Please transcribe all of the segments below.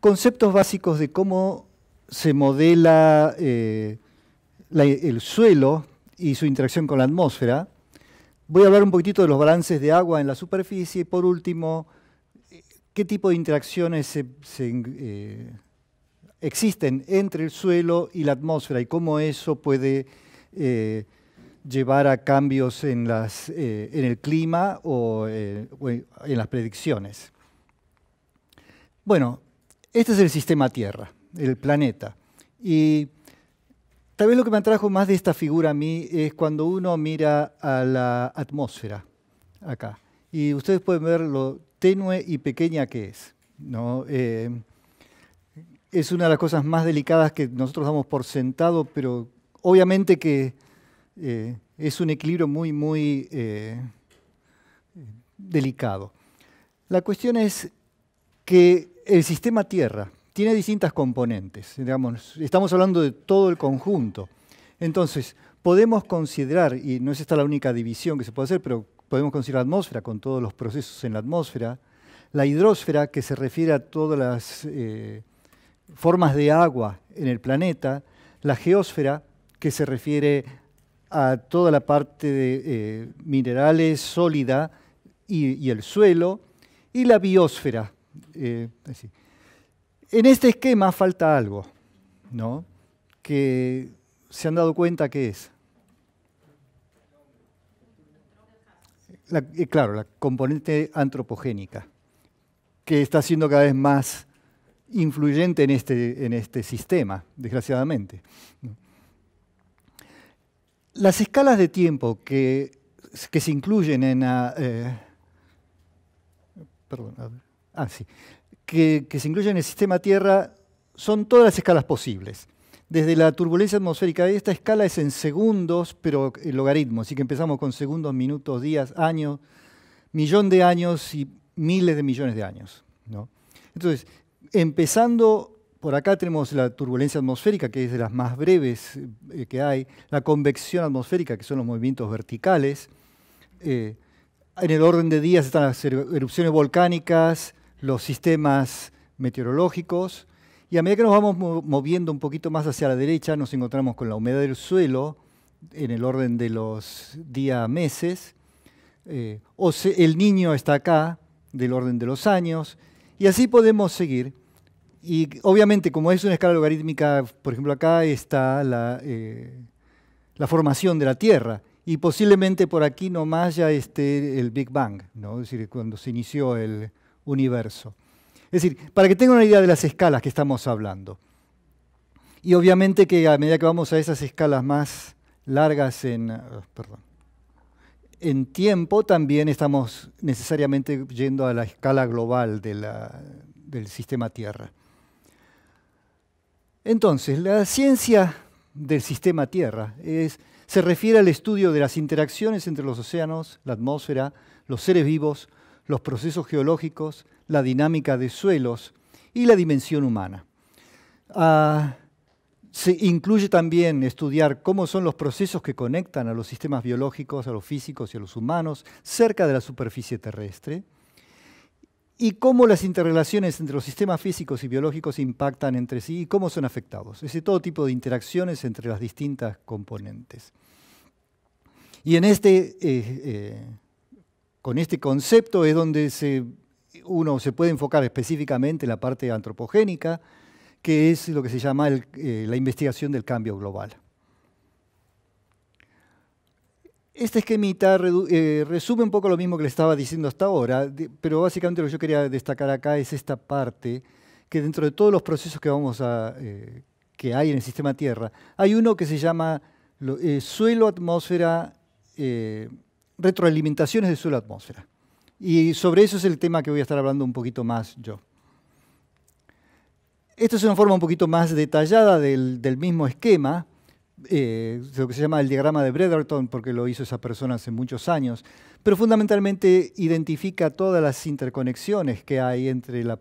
Conceptos básicos de cómo se modela eh, el suelo y su interacción con la atmósfera. Voy a hablar un poquitito de los balances de agua en la superficie y por último, qué tipo de interacciones eh, existen entre el suelo y la atmósfera y cómo eso puede eh, llevar a cambios en, las, eh, en el clima o, eh, en las predicciones. Bueno, este es el sistema Tierra, el planeta. Y tal vez lo que me atrajo más de esta figura a mí es cuando uno mira a la atmósfera acá. Y ustedes pueden ver lo tenue y pequeña que es. ¿no? Eh, es una de las cosas más delicadas que nosotros damos por sentado, pero obviamente que eh, es un equilibrio muy, muy eh, delicado. La cuestión es que el sistema Tierra tiene distintas componentes. Digamos, estamos hablando de todo el conjunto. Entonces, podemos considerar, y no es esta la única división que se puede hacer, pero podemos considerar la atmósfera con todos los procesos en la atmósfera, la hidrósfera, que se refiere a todas las eh, formas de agua en el planeta, la geósfera, que se refiere a a toda la parte de eh, minerales sólida y, el suelo y la biosfera. Eh, en este esquema falta algo, ¿no? Que se han dado cuenta que es. Eh, claro, la componente antropogénica, que está siendo cada vez más influyente en este, en este sistema, desgraciadamente. Las escalas de tiempo que, se incluyen en... Eh, perdón, ah, que, se incluyen en el sistema Tierra son todas las escalas posibles. Desde la turbulencia atmosférica, esta escala es en segundos, pero el logaritmo, así que empezamos con segundos, minutos, días, años, millón de años y miles de millones de años. Entonces, empezando por acá tenemos la turbulencia atmosférica, que es de las más breves eh, que hay, la convección atmosférica, que son los movimientos verticales. Eh, en el orden de días están las er-, erupciones volcánicas, los sistemas meteorológicos, y a medida que nos vamos moviendo un poquito más hacia la derecha, nos encontramos con la humedad del suelo, en el orden de los días-meses, eh, o el niño está acá, del orden de los años, y así podemos seguir. Y obviamente, como es una escala logarítmica, por ejemplo, acá está eh, la, formación de la Tierra. Y posiblemente por aquí nomás ya esté el Big Bang, ¿no? es decir, cuando se inició el universo. Es decir, para que tengan una idea de las escalas que estamos hablando. Y obviamente que a medida que vamos a esas escalas más largas en, ah, perdón, en tiempo, también estamos necesariamente yendo a la escala global del sistema Tierra. Entonces, la ciencia del sistema Tierra se refiere al estudio de las interacciones entre los océanos, la atmósfera, los seres vivos, los procesos geológicos, la dinámica de suelos y la dimensión humana. Ah, se incluye también estudiar cómo son los procesos que conectan a los sistemas biológicos, a los físicos y a los humanos cerca de la superficie terrestre y cómo las interrelaciones entre los sistemas físicos y biológicos impactan entre sí y cómo son afectados. Es todo tipo de interacciones entre las distintas componentes. Y en este, eh, eh, con este concepto es donde se, uno se puede enfocar específicamente en la parte antropogénica, que es lo que se llama eh, la investigación del cambio global. Este esquemita eh, resume un poco lo mismo que le estaba diciendo hasta ahora, pero básicamente lo que yo quería destacar acá es esta parte que dentro de todos los procesos que vamos a eh, que hay en el sistema Tierra, hay uno que se llama eh, suelo atmósfera retroalimentaciones de suelo atmósfera. Y sobre eso es el tema que voy a estar hablando un poquito más yo. Esto es una forma un poquito más detallada del, del mismo esquema, eh, lo que se llama el diagrama de Bretherton, porque lo hizo esa persona hace muchos años, pero fundamentalmente identifica todas las interconexiones que hay entre, las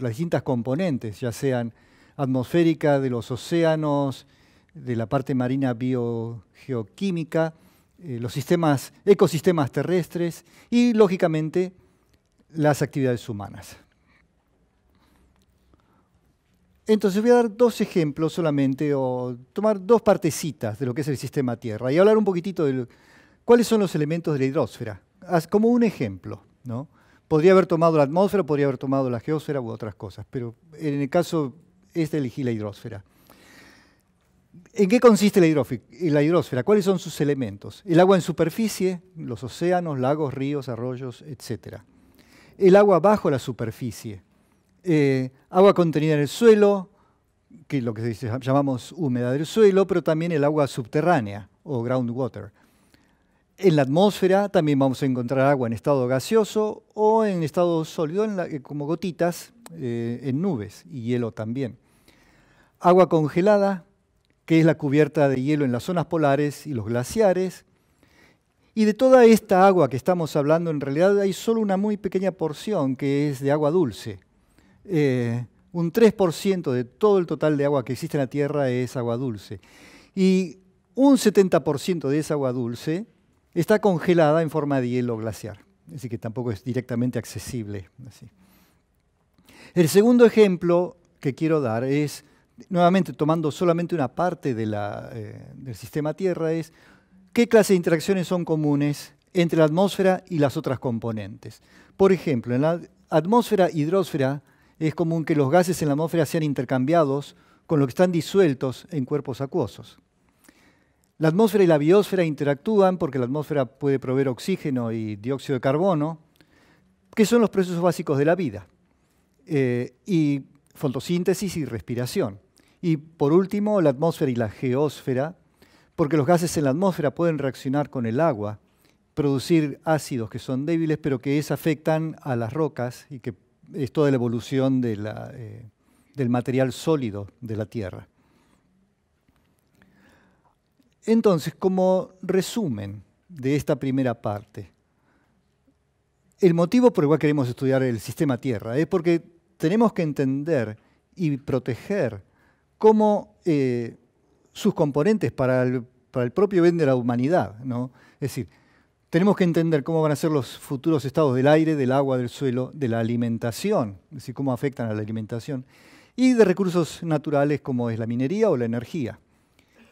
distintas componentes, ya sean atmosférica, de los océanos, de la parte marina biogeoquímica, eh, los sistemas, ecosistemas terrestres y, lógicamente, las actividades humanas. Entonces voy a dar dos ejemplos solamente, o tomar dos partecitas de lo que es el sistema Tierra y hablar un poquitito de cuáles son los elementos de la hidrosfera, como un ejemplo. ¿no? Podría haber tomado la atmósfera, podría haber tomado la geósfera u otras cosas, pero en el caso este elegí la hidrosfera. ¿En qué consiste la hidrosfera? ¿Cuáles son sus elementos? El agua en superficie, los océanos, lagos, ríos, arroyos, etc. El agua bajo la superficie, eh, agua contenida en el suelo, que es lo que llamamos humedad del suelo, pero también el agua subterránea o groundwater. En la atmósfera también vamos a encontrar agua en estado gaseoso o en estado sólido, eh, como gotitas, eh, en nubes y hielo también. Agua congelada, que es la cubierta de hielo en las zonas polares y los glaciares. Y de toda esta agua que estamos hablando, en realidad hay solo una muy pequeña porción que es de agua dulce, eh, un 3% de todo el total de agua que existe en la Tierra es agua dulce. Y un 70% de esa agua dulce está congelada en forma de hielo glaciar. Así que tampoco es directamente accesible. El segundo ejemplo que quiero dar es, nuevamente tomando solamente una parte eh, del sistema Tierra, es qué clase de interacciones son comunes entre la atmósfera y las otras componentes. Por ejemplo, en la atmósfera hidrósfera es común que los gases en la atmósfera sean intercambiados con lo que están disueltos en cuerpos acuosos. La atmósfera y la biosfera interactúan porque la atmósfera puede proveer oxígeno y dióxido de carbono, que son los procesos básicos de la vida, eh, y fotosíntesis y respiración. Y por último, la atmósfera y la geósfera, porque los gases en la atmósfera pueden reaccionar con el agua, producir ácidos que son débiles, pero que afectan a las rocas y que esto de la evolución eh, del material sólido de la Tierra. Entonces, como resumen de esta primera parte, el motivo por el cual queremos estudiar el sistema Tierra es porque tenemos que entender y proteger cómo eh, sus componentes para el, para el propio bien de la humanidad, ¿no? es decir, tenemos que entender cómo van a ser los futuros estados del aire, del agua, del suelo, de la alimentación, es decir, cómo afectan a la alimentación, y de recursos naturales como es la minería o la energía.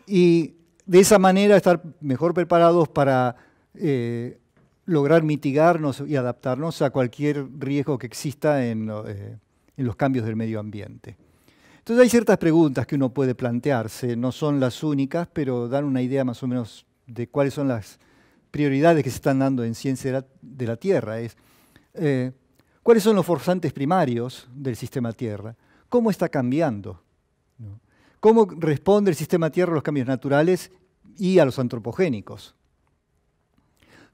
Y de esa manera estar mejor preparados para eh, lograr mitigarnos y adaptarnos a cualquier riesgo que exista eh, en los cambios del medio ambiente. Entonces hay ciertas preguntas que uno puede plantearse, no son las únicas, pero dan una idea más o menos de cuáles son las prioridades que se están dando en ciencia de la, Tierra es eh, cuáles son los forzantes primarios del sistema Tierra, cómo está cambiando, cómo responde el sistema Tierra a los cambios naturales y a los antropogénicos,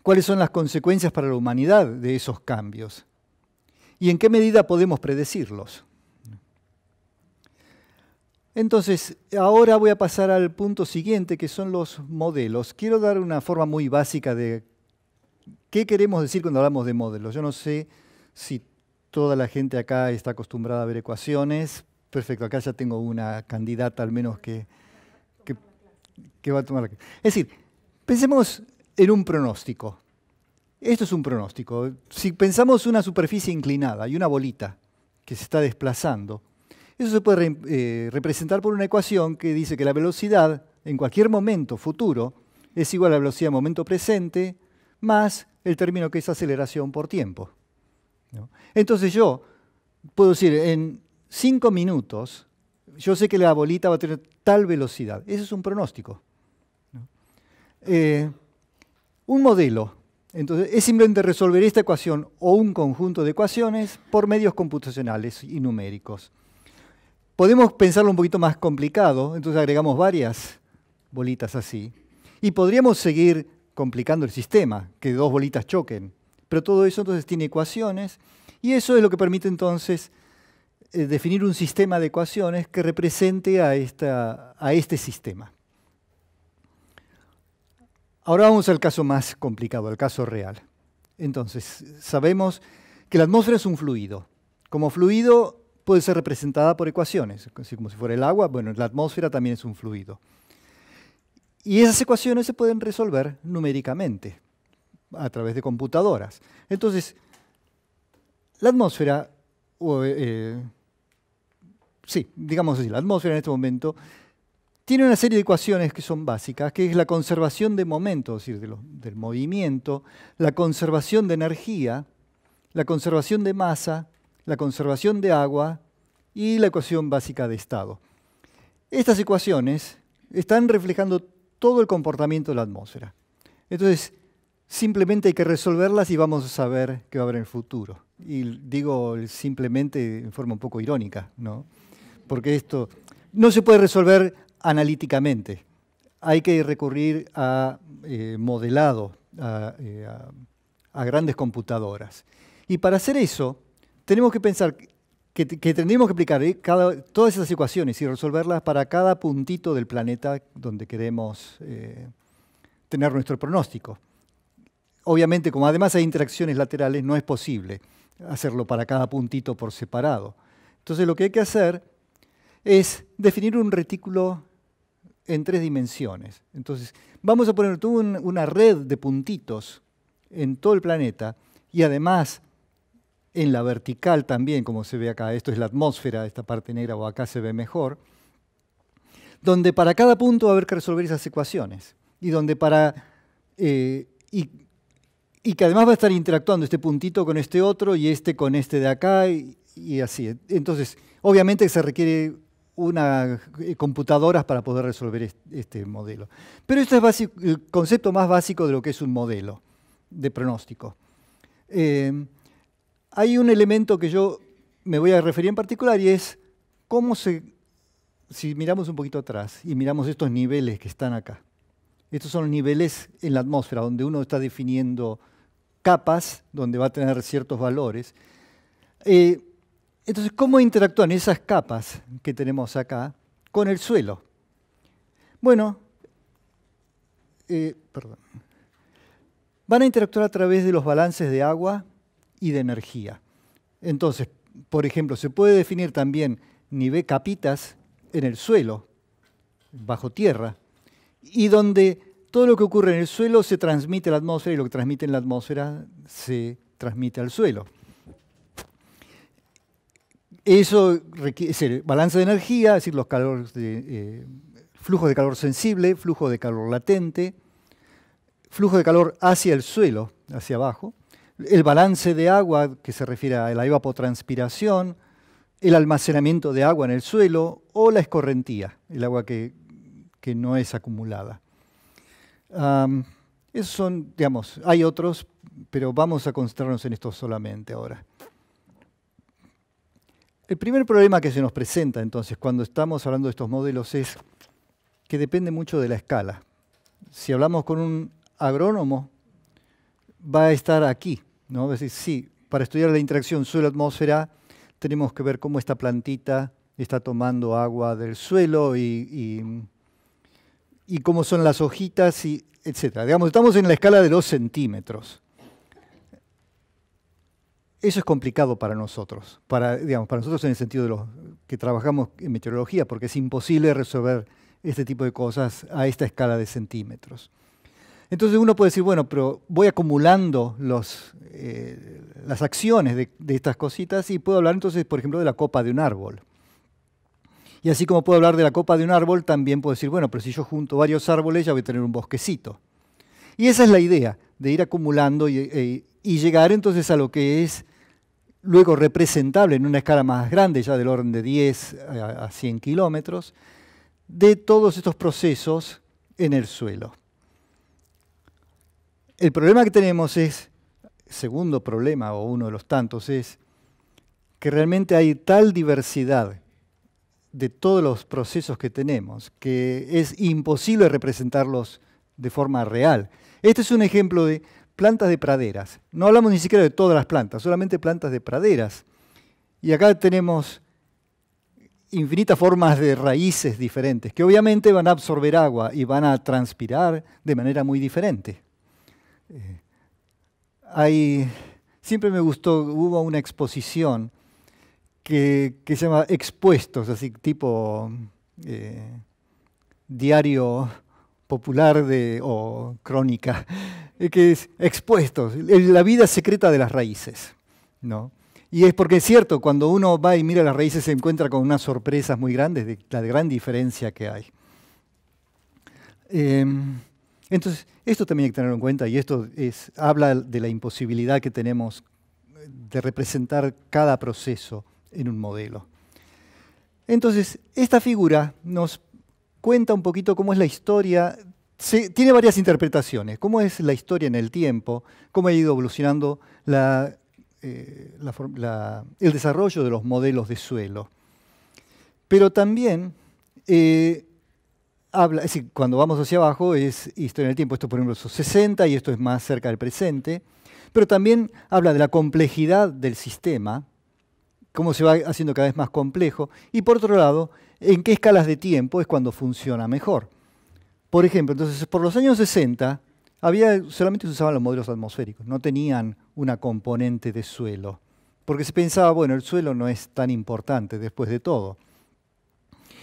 cuáles son las consecuencias para la humanidad de esos cambios y en qué medida podemos predecirlos. Entonces, ahora voy a pasar al punto siguiente, que son los modelos. Quiero dar una forma muy básica de qué queremos decir cuando hablamos de modelos. Yo no sé si toda la gente acá está acostumbrada a ver ecuaciones. Perfecto, acá ya tengo una candidata al menos que, va a tomar Es decir, pensemos en un pronóstico. Esto es un pronóstico. Si pensamos una superficie inclinada y una bolita que se está desplazando, eso se puede eh, representar por una ecuación que dice que la velocidad en cualquier momento futuro es igual a la velocidad momento presente más el término que es aceleración por tiempo. Entonces yo puedo decir, en cinco minutos, yo sé que la bolita va a tener tal velocidad. Ese es un pronóstico. Eh, un modelo. Entonces, es simplemente resolver esta ecuación o un conjunto de ecuaciones por medios computacionales y numéricos. Podemos pensarlo un poquito más complicado, entonces agregamos varias bolitas así. Y podríamos seguir complicando el sistema, que dos bolitas choquen. Pero todo eso entonces tiene ecuaciones y eso es lo que permite entonces eh, definir un sistema de ecuaciones que represente a, esta, a este sistema. Ahora vamos al caso más complicado, al caso real. Entonces, sabemos que la atmósfera es un fluido. Como fluido puede ser representada por ecuaciones, así como si fuera el agua, bueno, la atmósfera también es un fluido. Y esas ecuaciones se pueden resolver numéricamente a través de computadoras. Entonces, la atmósfera, eh, sí, digamos así, la atmósfera en este momento tiene una serie de ecuaciones que son básicas, que es la conservación de momento, es decir, del movimiento, la conservación de energía, la conservación de masa la conservación de agua y la ecuación básica de estado. Estas ecuaciones están reflejando todo el comportamiento de la atmósfera. Entonces, simplemente hay que resolverlas y vamos a saber qué va a haber en el futuro. Y digo simplemente en forma un poco irónica, ¿no? Porque esto no se puede resolver analíticamente. Hay que recurrir a eh, modelado, eh, a grandes computadoras. Y para hacer eso, tenemos que pensar que, tendríamos que aplicar ¿eh? todas esas ecuaciones y resolverlas para cada puntito del planeta donde queremos eh, tener nuestro pronóstico. Obviamente, como además hay interacciones laterales, no es posible hacerlo para cada puntito por separado. Entonces lo que hay que hacer es definir un retículo en tres dimensiones. Entonces, vamos a poner una red de puntitos en todo el planeta y además en la vertical también, como se ve acá, esto es la atmósfera, esta parte negra o acá se ve mejor, donde para cada punto va a haber que resolver esas ecuaciones y donde para... Eh, y, que además va a estar interactuando este puntito con este otro y este con este de acá y, así. Entonces, obviamente se requiere una eh, computadoras para poder resolver este modelo. Pero este es el concepto más básico de lo que es un modelo de pronóstico. Eh, hay un elemento que yo me voy a referir en particular y es cómo se, si miramos un poquito atrás y miramos estos niveles que están acá, estos son niveles en la atmósfera donde uno está definiendo capas, donde va a tener ciertos valores. Eh, entonces, ¿cómo interactúan esas capas que tenemos acá con el suelo? Bueno, eh, van a interactuar a través de los balances de agua y de energía. Entonces, por ejemplo, se puede definir también nivel capitas en el suelo, bajo tierra, y donde todo lo que ocurre en el suelo se transmite a la atmósfera y lo que transmite en la atmósfera se transmite al suelo. Eso requiere es el balance de energía, es decir, los calores de, eh, flujo de calor sensible, flujo de calor latente, flujo de calor hacia el suelo, hacia abajo, el balance de agua, que se refiere a la evapotranspiración, el almacenamiento de agua en el suelo o la escorrentía, el agua que, no es acumulada. esos son, digamos, hay otros, pero vamos a concentrarnos en estos solamente ahora. El primer problema que se nos presenta entonces cuando estamos hablando de estos modelos es que depende mucho de la escala. Si hablamos con un agrónomo, va a estar aquí. ¿no? sí, para estudiar la interacción suelo-atmósfera tenemos que ver cómo esta plantita está tomando agua del suelo y, cómo son las hojitas, y etc. estamos en la escala de los centímetros. Eso es complicado para nosotros, para, para nosotros en el sentido de los que trabajamos en meteorología, porque es imposible resolver este tipo de cosas a esta escala de centímetros. Entonces uno puede decir, bueno, pero voy acumulando eh, las acciones de, estas cositas y puedo hablar entonces, por ejemplo, de la copa de un árbol. Y así como puedo hablar de la copa de un árbol, también puedo decir, bueno, pero si yo junto varios árboles ya voy a tener un bosquecito. Y esa es la idea, de ir acumulando y, e, y llegar entonces a lo que es luego representable en una escala más grande, ya del orden de 10 a 100 kilómetros, de todos estos procesos en el suelo. El problema que tenemos es, segundo problema o uno de los tantos, es que realmente hay tal diversidad de todos los procesos que tenemos que es imposible representarlos de forma real. Este es un ejemplo de plantas de praderas. No hablamos ni siquiera de todas las plantas, solamente plantas de praderas. Y acá tenemos infinitas formas de raíces diferentes, que obviamente van a absorber agua y van a transpirar de manera muy diferente. Eh, siempre me gustó, hubo una exposición que, se llama Expuestos, así tipo eh, diario popular de, o crónica, eh, que es Expuestos, la vida secreta de las raíces. ¿no? Y es porque es cierto, cuando uno va y mira las raíces se encuentra con unas sorpresas muy grandes de la gran diferencia que hay. Em, entonces, esto también hay que tenerlo en cuenta y esto habla de la imposibilidad que tenemos de representar cada proceso en un modelo. Entonces, esta figura nos cuenta un poquito cómo es la historia, tiene varias interpretaciones, cómo es la historia en el tiempo, cómo ha ido evolucionando eh, el desarrollo de los modelos de suelo. Pero también eh, cuando vamos hacia abajo es historia en el tiempo, esto por ejemplo son 60 y esto es más cerca del presente, pero también habla de la complejidad del sistema, cómo se va haciendo cada vez más complejo, y por otro lado, en qué escalas de tiempo es cuando funciona mejor. Por ejemplo, entonces por los años 60 había, solamente se usaban los modelos atmosféricos, no tenían una componente de suelo, porque se pensaba, bueno, el suelo no es tan importante después de todo.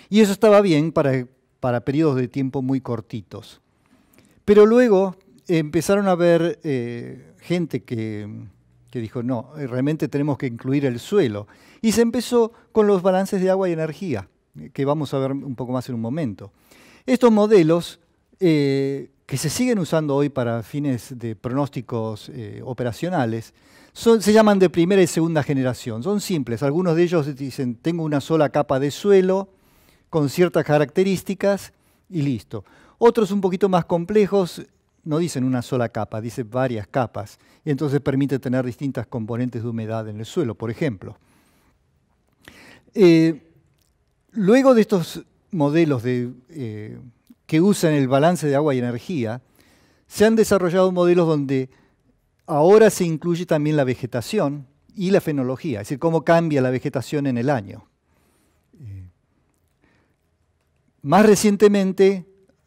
Y eso estaba bien para para periodos de tiempo muy cortitos. Pero luego empezaron a haber eh, gente que, dijo, no, realmente tenemos que incluir el suelo. Y se empezó con los balances de agua y energía, eh, que vamos a ver un poco más en un momento. Estos modelos eh, que se siguen usando hoy para fines de pronósticos operacionales, se llaman de primera y segunda generación. Son simples. Algunos de ellos dicen, tengo una sola capa de suelo, con ciertas características y listo. Otros un poquito más complejos no dicen una sola capa, dicen varias capas. Y entonces permite tener distintas componentes de humedad en el suelo, por ejemplo. Eh, luego de estos modelos eh, que usan el balance de agua y energía, se han desarrollado modelos donde ahora se incluye también la vegetación y la fenología, es decir, cómo cambia la vegetación en el año. Más recientemente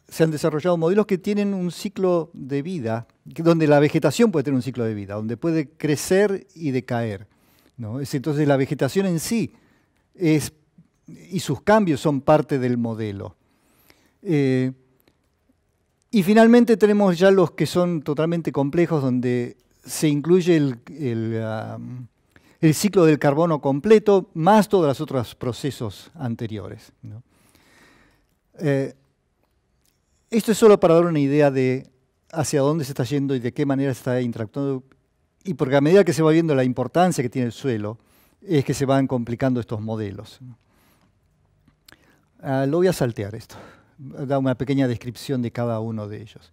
se han desarrollado modelos que tienen un ciclo de vida, donde la vegetación puede tener un ciclo de vida, donde puede crecer y decaer. entonces la vegetación en sí y sus cambios son parte del modelo. Eh, y finalmente tenemos ya los que son totalmente complejos, donde se incluye el, um, ciclo del carbono completo, más todos los otros procesos anteriores. Eh, esto es solo para dar una idea de hacia dónde se está yendo y de qué manera se está interactuando. Y porque a medida que se va viendo la importancia que tiene el suelo, es que se van complicando estos modelos. Ah, lo voy a saltear esto, da una pequeña descripción de cada uno de ellos.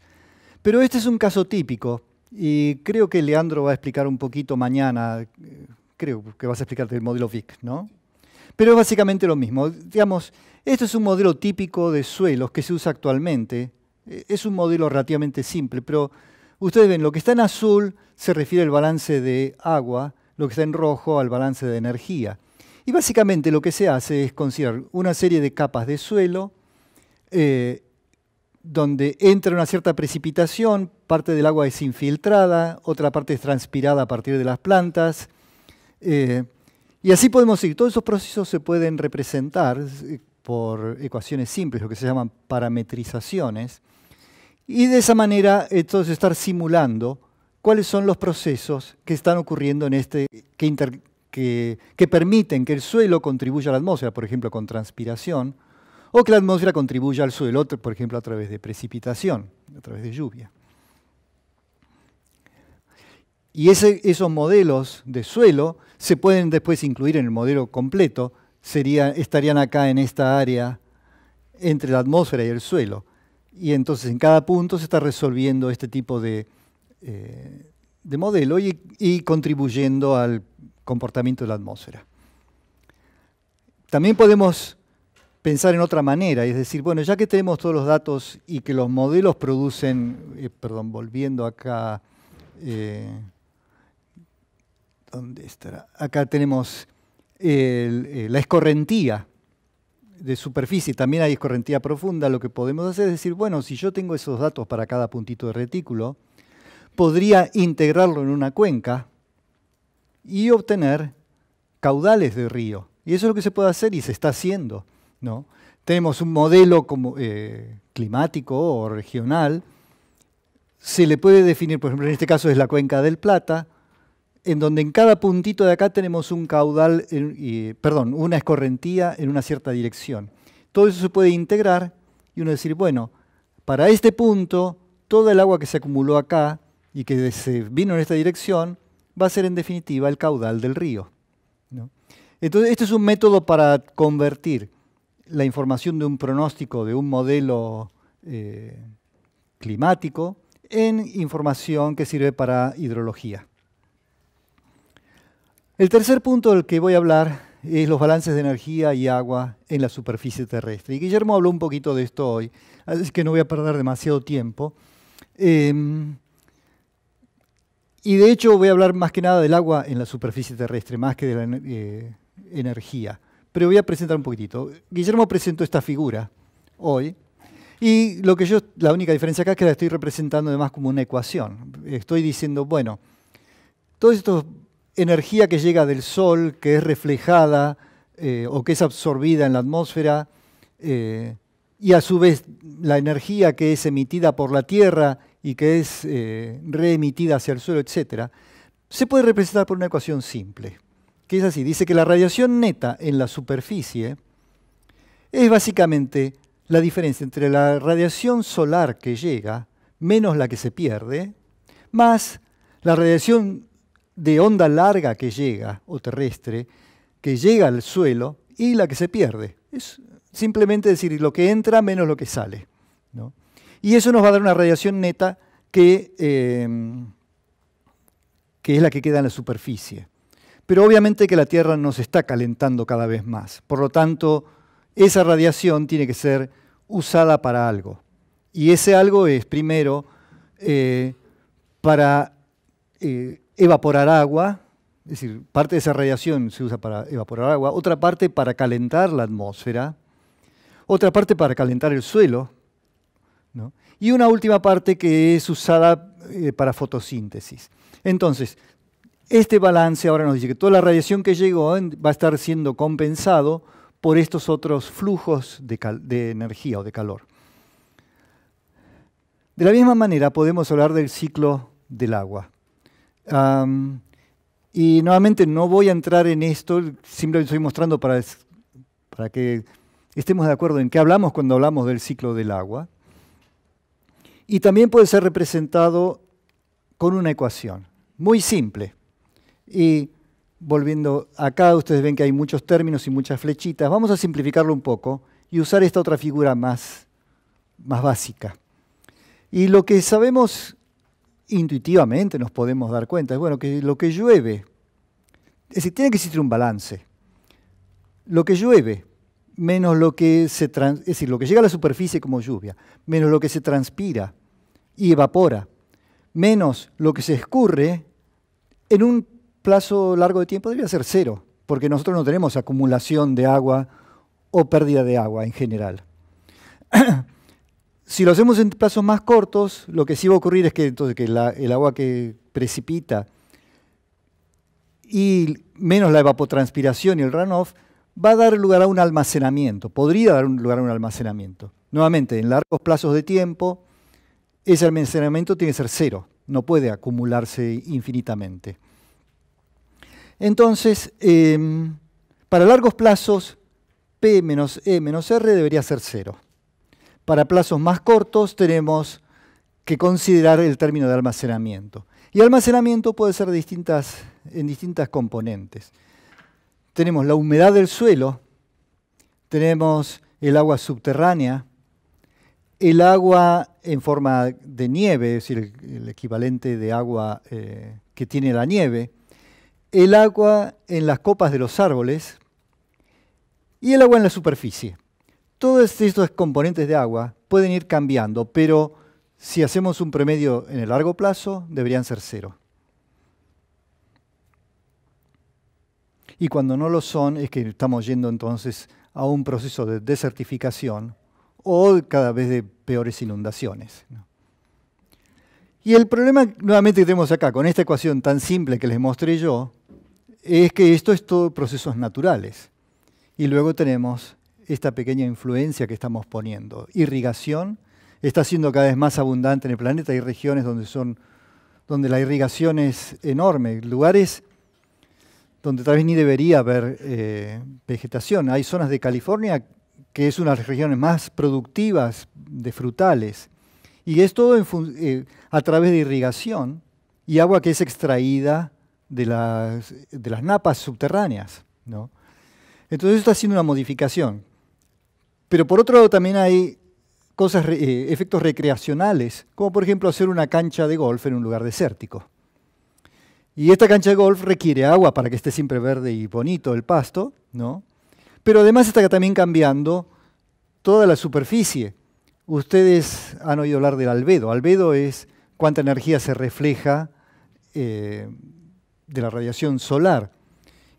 Pero este es un caso típico y creo que Leandro va a explicar un poquito mañana, eh, creo que vas a explicarte el modelo VIC, ¿no? Pero es básicamente lo mismo. Digamos, este es un modelo típico de suelos que se usa actualmente. E, es un modelo relativamente simple, pero ustedes ven, lo que está en azul se refiere al balance de agua, lo que está en rojo al balance de energía. Y básicamente lo que se hace es considerar una serie de capas de suelo eh, donde entra una cierta precipitación, parte del agua es infiltrada, otra parte es transpirada a partir de las plantas. Eh, y así podemos seguir. Todos esos procesos se pueden representar eh, por ecuaciones simples, lo que se llaman parametrizaciones, y de esa manera entonces estar simulando cuáles son los procesos que están ocurriendo en este, que, que, permiten que el suelo contribuya a la atmósfera, por ejemplo, con transpiración, o que la atmósfera contribuya al suelo, por ejemplo, a través de precipitación, a través de lluvia. Y esos modelos de suelo se pueden después incluir en el modelo completo estarían acá en esta área entre la atmósfera y el suelo. Y entonces en cada punto se está resolviendo este tipo de, eh, de modelo y, contribuyendo al comportamiento de la atmósfera. También podemos pensar en otra manera, es decir, bueno, ya que tenemos todos los datos y que los modelos producen, eh, perdón, volviendo acá, eh, ¿dónde estará? Acá tenemos eh, la escorrentía de superficie, también hay escorrentía profunda, lo que podemos hacer es decir, bueno, si yo tengo esos datos para cada puntito de retículo, podría integrarlo en una cuenca y obtener caudales de río. Y eso es lo que se puede hacer y se está haciendo. ¿no? Tenemos un modelo como, eh, climático o regional, se le puede definir, por ejemplo, en este caso es la cuenca del Plata, en donde en cada puntito de acá tenemos un caudal, perdón, una escorrentía en una cierta dirección. Todo eso se puede integrar y uno decir, bueno, para este punto, toda el agua que se acumuló acá y que se vino en esta dirección, va a ser en definitiva el caudal del río. Entonces, este es un método para convertir la información de un pronóstico, de un modelo eh, climático, en información que sirve para hidrología. El tercer punto del que voy a hablar es los balances de energía y agua en la superficie terrestre. Y Guillermo habló un poquito de esto hoy, así que no voy a perder demasiado tiempo. Em, y de hecho voy a hablar más que nada del agua en la superficie terrestre, más que de la eh, energía. Pero voy a presentar un poquitito. Guillermo presentó esta figura hoy. Y lo que yo, la única diferencia acá es que la estoy representando además como una ecuación. Estoy diciendo, bueno, todos estos energía que llega del Sol, que es reflejada eh, o que es absorbida en la atmósfera, eh, y a su vez la energía que es emitida por la Tierra y que es eh, reemitida hacia el suelo, etc., se puede representar por una ecuación simple, que es así. Dice que la radiación neta en la superficie es básicamente la diferencia entre la radiación solar que llega, menos la que se pierde, más la radiación de onda larga que llega, o terrestre, que llega al suelo y la que se pierde. Es simplemente decir lo que entra menos lo que sale. Y eso nos va a dar una radiación neta em, que, es la que queda en la superficie. Pero obviamente que la Tierra nos está calentando cada vez más. Por lo tanto, esa radiación tiene que ser usada para algo. Y ese algo es, primero, eh, para eh, evaporar agua, es decir, parte de esa radiación se usa para evaporar agua, otra parte para calentar la atmósfera, otra parte para calentar el suelo, y una última parte que es usada eh, para fotosíntesis. Entonces, este balance ahora nos dice que toda la radiación que llegó va a estar siendo compensado por estos otros flujos de energía o de calor. De la misma manera podemos hablar del ciclo del agua y nuevamente no voy a entrar en esto, simplemente estoy mostrando para, para que estemos de acuerdo en qué hablamos cuando hablamos del ciclo del agua. Y también puede ser representado con una ecuación, muy simple. Y volviendo acá, ustedes ven que hay muchos términos y muchas flechitas. Vamos a simplificarlo un poco y usar esta otra figura más, más básica. Y lo que sabemos intuitivamente nos podemos dar cuenta, es bueno, que lo que llueve, es decir, tiene que existir un balance. Lo que llueve, menos lo que se es decir, lo que llega a la superficie como lluvia, menos lo que se transpira y evapora, menos lo que se escurre, en un plazo largo de tiempo debería ser cero, porque nosotros no tenemos acumulación de agua o pérdida de agua en general. Si lo hacemos en plazos más cortos, lo que sí va a ocurrir es que, el agua que precipita y menos la evapotranspiración y el runoff va a dar lugar a un almacenamiento, podría dar lugar a un almacenamiento. Nuevamente, en largos plazos de tiempo, ese almacenamiento tiene que ser cero, no puede acumularse infinitamente. Entonces, em, para largos plazos, P menos E menos R debería ser cero. Para plazos más cortos tenemos que considerar el término de almacenamiento. Y almacenamiento puede ser distintas, en distintas componentes. Tenemos la humedad del suelo, tenemos el agua subterránea, el agua en forma de nieve, es decir, el, equivalente de agua eh, que tiene la nieve, el agua en las copas de los árboles y el agua en la superficie todos estos componentes de agua pueden ir cambiando, pero si hacemos un promedio en el largo plazo, deberían ser cero. Y cuando no lo son, es que estamos yendo entonces a un proceso de desertificación o cada vez de peores inundaciones. Y el problema nuevamente que tenemos acá, con esta ecuación tan simple que les mostré yo, es que esto es todo procesos naturales. Y luego tenemos esta pequeña influencia que estamos poniendo. Irrigación está siendo cada vez más abundante en el planeta. Hay regiones donde, son, donde la irrigación es enorme, lugares donde tal vez ni debería haber eh, vegetación. Hay zonas de California que es una de las regiones más productivas de frutales. Y es todo eh, a través de irrigación y agua que es extraída de las, de las napas subterráneas. ¿no? Entonces está haciendo una modificación. Pero por otro lado también hay cosas, eh, efectos recreacionales, como por ejemplo hacer una cancha de golf en un lugar desértico. Y esta cancha de golf requiere agua para que esté siempre verde y bonito el pasto, ¿no? Pero además está también cambiando toda la superficie. Ustedes han oído hablar del albedo. Albedo es cuánta energía se refleja eh, de la radiación solar.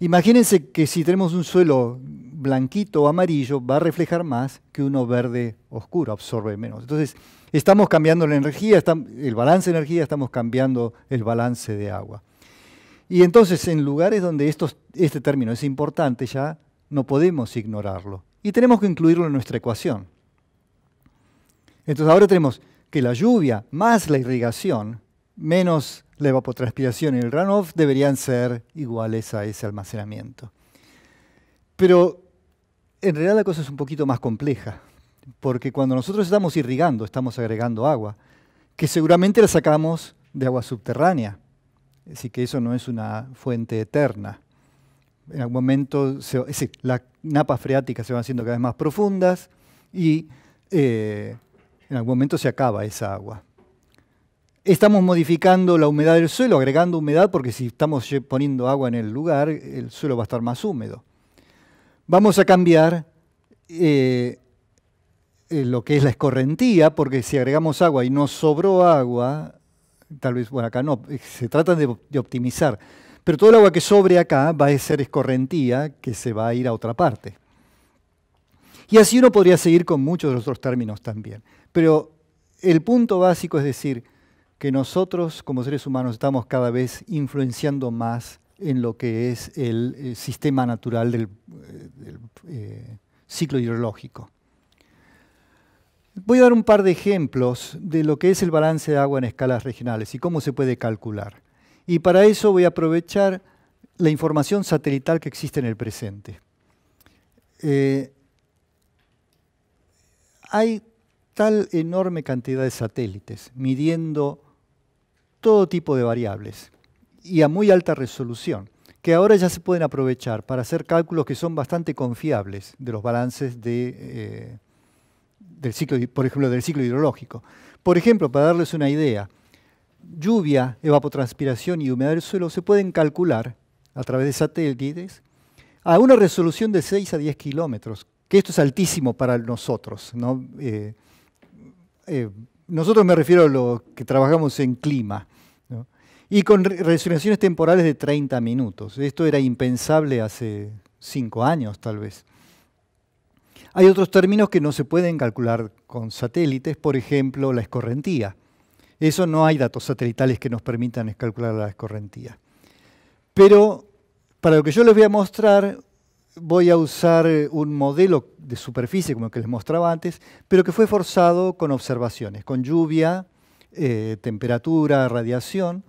Imagínense que si tenemos un suelo blanquito o amarillo va a reflejar más que uno verde oscuro, absorbe menos. Entonces, estamos cambiando la energía, el balance de energía, estamos cambiando el balance de agua. Y entonces, en lugares donde este término es importante ya, no podemos ignorarlo. Y tenemos que incluirlo en nuestra ecuación. Entonces, ahora tenemos que la lluvia más la irrigación menos la evapotranspiración y el runoff deberían ser iguales a ese almacenamiento. Pero en realidad la cosa es un poquito más compleja, porque cuando nosotros estamos irrigando, estamos agregando agua, que seguramente la sacamos de agua subterránea, así que eso no es una fuente eterna. En algún momento, las napas freáticas se van haciendo cada vez más profundas y eh, en algún momento se acaba esa agua. Estamos modificando la humedad del suelo, agregando humedad, porque si estamos poniendo agua en el lugar, el suelo va a estar más húmedo. Vamos a cambiar eh, eh, lo que es la escorrentía, porque si agregamos agua y no sobró agua, tal vez, bueno, acá no, eh, se trata de, optimizar. Pero todo el agua que sobre acá va a ser escorrentía que se va a ir a otra parte. Y así uno podría seguir con muchos de otros términos también. Pero el punto básico es decir que nosotros como seres humanos estamos cada vez influenciando más en lo que es el sistema natural del, del eh, ciclo hidrológico. Voy a dar un par de ejemplos de lo que es el balance de agua en escalas regionales y cómo se puede calcular. Y para eso voy a aprovechar la información satelital que existe en el presente. Eh, hay tal enorme cantidad de satélites midiendo todo tipo de variables y a muy alta resolución que ahora ya se pueden aprovechar para hacer cálculos que son bastante confiables de los balances de, eh, del ciclo, por ejemplo, del ciclo hidrológico. Por ejemplo, para darles una idea, lluvia, evapotranspiración y humedad del suelo se pueden calcular a través de satélites a una resolución de 6 a 10 kilómetros, que esto es altísimo para nosotros. Eh, eh, nosotros me refiero a lo que trabajamos en clima y con resonaciones temporales de 30 minutos. Esto era impensable hace 5 años tal vez. Hay otros términos que no se pueden calcular con satélites, por ejemplo, la escorrentía. Eso no hay datos satelitales que nos permitan calcular la escorrentía. Pero para lo que yo les voy a mostrar, voy a usar eh, un modelo de superficie como el que les mostraba antes, pero que fue forzado con observaciones, con lluvia, eh, temperatura, radiación,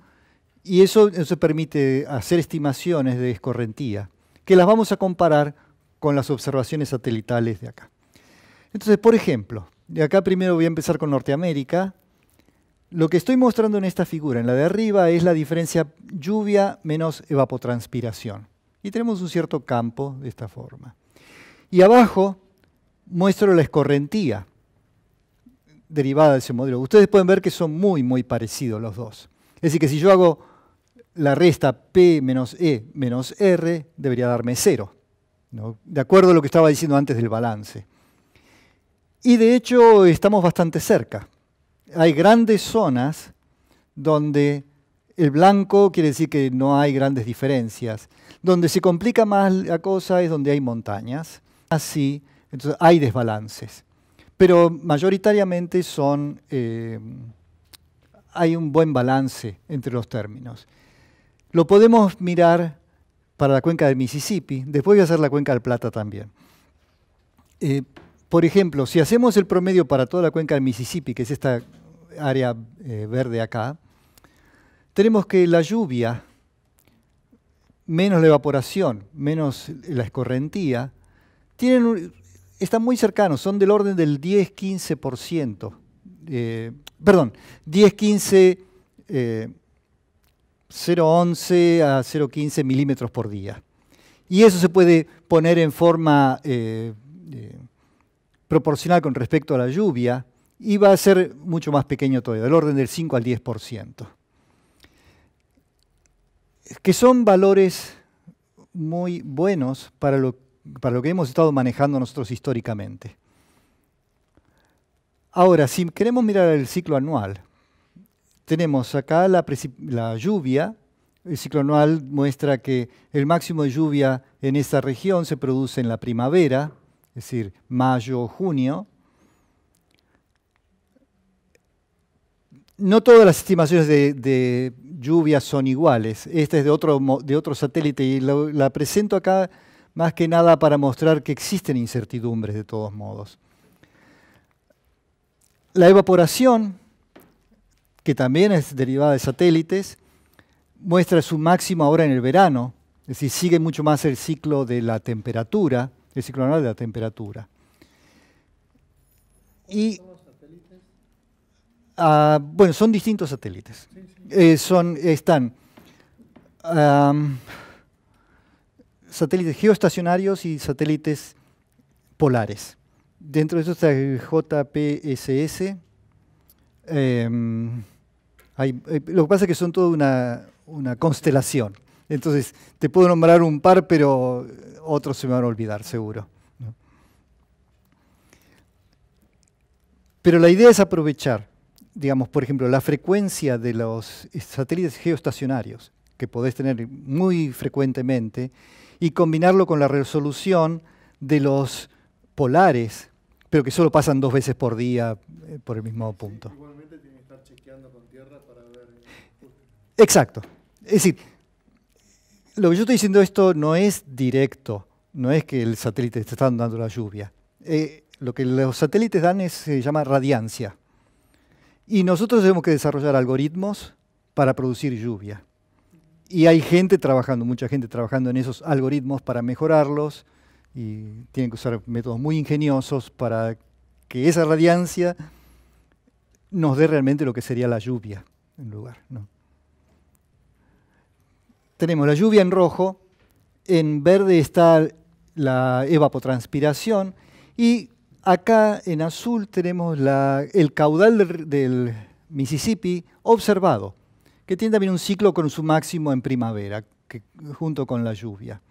y eso, nos permite hacer estimaciones de escorrentía, que las vamos a comparar con las observaciones satelitales de acá. Entonces, por ejemplo, de acá primero voy a empezar con Norteamérica. Lo que estoy mostrando en esta figura, en la de arriba, es la diferencia lluvia menos evapotranspiración. Y tenemos un cierto campo de esta forma. Y abajo muestro la escorrentía derivada de ese modelo. Ustedes pueden ver que son muy, muy parecidos los dos. Es decir, que si yo hago la resta P menos E menos R debería darme cero, de acuerdo a lo que estaba diciendo antes del balance. Y de hecho estamos bastante cerca. Hay grandes zonas donde el blanco quiere decir que no hay grandes diferencias. Donde se complica más la cosa es donde hay montañas. Así, entonces hay desbalances. Pero mayoritariamente son, eh, hay un buen balance entre los términos lo podemos mirar para la cuenca del Mississippi, después voy a hacer la cuenca del Plata también. Eh, por ejemplo, si hacemos el promedio para toda la cuenca del Mississippi, que es esta área eh, verde acá, tenemos que la lluvia, menos la evaporación, menos la escorrentía, tienen están muy cercanos, son del orden del 10-15%. Eh, perdón, 10-15 0,11 a 0,15 milímetros por día. Y eso se puede poner en forma eh, eh, proporcional con respecto a la lluvia y va a ser mucho más pequeño todavía, del orden del 5 al 10%. Que son valores muy buenos para lo que hemos estado manejando nosotros históricamente. Ahora, si queremos mirar el ciclo anual, tenemos acá la, lluvia. El ciclo anual muestra que el máximo de lluvia en esta región se produce en la primavera, es decir, mayo o junio. No todas las estimaciones de, lluvia son iguales. Esta es de otro, de otro satélite y la presento acá más que nada para mostrar que existen incertidumbres de todos modos. La evaporación que también es derivada de satélites, muestra su máximo ahora en el verano, es decir, sigue mucho más el ciclo de la temperatura, el ciclo anual de la temperatura. Y, son los satélites? bueno, son distintos satélites. Eh, son, están satélites geoestacionarios y satélites polares. Dentro de eso está el JPSS. Eh, lo que pasa es que son toda una, constelación. Entonces, te puedo nombrar un par, pero eh, otros se me van a olvidar, seguro. Pero la idea es aprovechar, digamos, por ejemplo, la frecuencia de los satélites geoestacionarios, que podés tener muy frecuentemente, y combinarlo con la resolución de los polares, pero que solo pasan dos veces por día eh, por el mismo punto. igualmente tiene que estar chequeando con Exacto. Es decir, lo que yo estoy diciendo esto no es directo, no es que el satélite te está dando la lluvia. Eh, lo que los satélites dan es, se llama radiancia. Y nosotros tenemos que desarrollar algoritmos para producir lluvia. Y hay gente trabajando, mucha gente trabajando en esos algoritmos para mejorarlos y tienen que usar métodos muy ingeniosos para que esa radiancia nos dé realmente lo que sería la lluvia en lugar. ¿no? tenemos la lluvia en rojo, en verde está la evapotranspiración y acá en azul tenemos el caudal del, Mississippi observado, que tiene también un ciclo con su máximo en primavera, junto con la lluvia.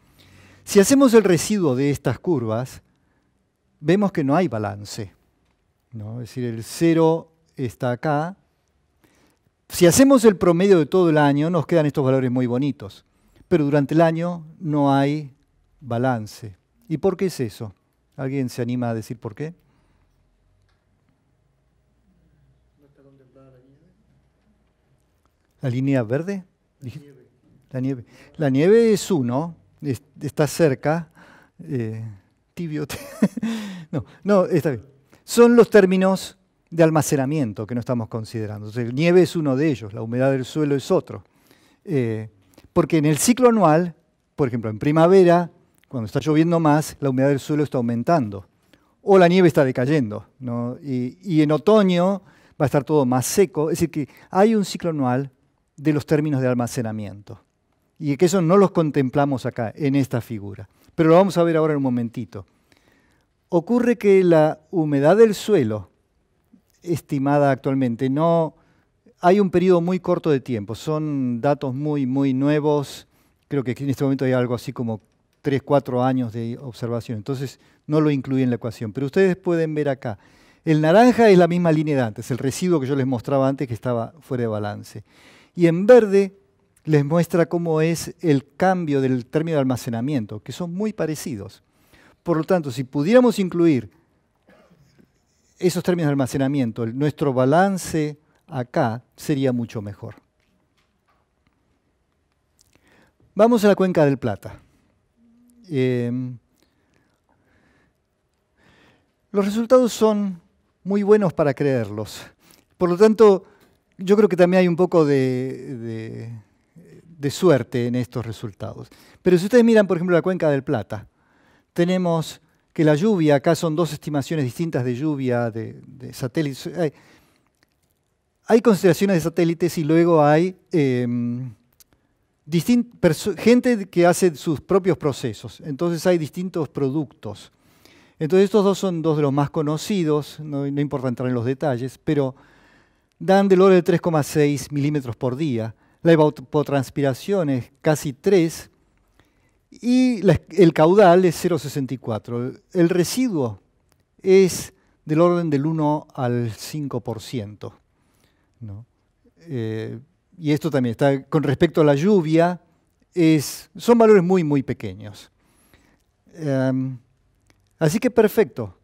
Si hacemos el residuo de estas curvas, vemos que no hay balance. Es decir, el cero está acá si hacemos el promedio de todo el año, nos quedan estos valores muy bonitos, pero durante el año no hay balance. ¿Y por qué es eso? ¿Alguien se anima a decir por qué? ¿La línea verde? La nieve. La nieve, es uno, está cerca. Eh, tibio. no, no, está bien. Son los términos de almacenamiento que no estamos considerando. Entonces, el nieve es uno de ellos, la humedad del suelo es otro. Eh, porque en el ciclo anual, por ejemplo, en primavera, cuando está lloviendo más, la humedad del suelo está aumentando. O la nieve está decayendo. Y, y, en otoño va a estar todo más seco. Es decir, que hay un ciclo anual de los términos de almacenamiento. Y que eso no los contemplamos acá, en esta figura. Pero lo vamos a ver ahora en un momentito. Ocurre que la humedad del suelo estimada actualmente. No, hay un periodo muy corto de tiempo, son datos muy, muy nuevos. Creo que en este momento hay algo así como 3, 4 años de observación. Entonces no lo incluí en la ecuación. Pero ustedes pueden ver acá. El naranja es la misma línea de antes, el residuo que yo les mostraba antes que estaba fuera de balance. Y en verde les muestra cómo es el cambio del término de almacenamiento, que son muy parecidos. Por lo tanto, si pudiéramos incluir esos términos de almacenamiento, nuestro balance acá sería mucho mejor. Vamos a la cuenca del Plata. Em, los resultados son muy buenos para creerlos. Por lo tanto, yo creo que también hay un poco de, suerte en estos resultados. Pero si ustedes miran, por ejemplo, la cuenca del Plata, tenemos que la lluvia, acá son dos estimaciones distintas de lluvia, de, satélites. Hay, consideraciones de satélites y luego hay em, gente que hace sus propios procesos. Entonces hay distintos productos. Entonces estos dos son dos de los más conocidos, no, no importa entrar en los detalles, pero dan del oro de 3,6 milímetros por día. La evapotranspiración es casi 3 y el caudal es 0,64. El residuo es del orden del 1 al 5%. Eh, y esto también está con respecto a la lluvia, son valores muy, muy pequeños. Em, así que perfecto.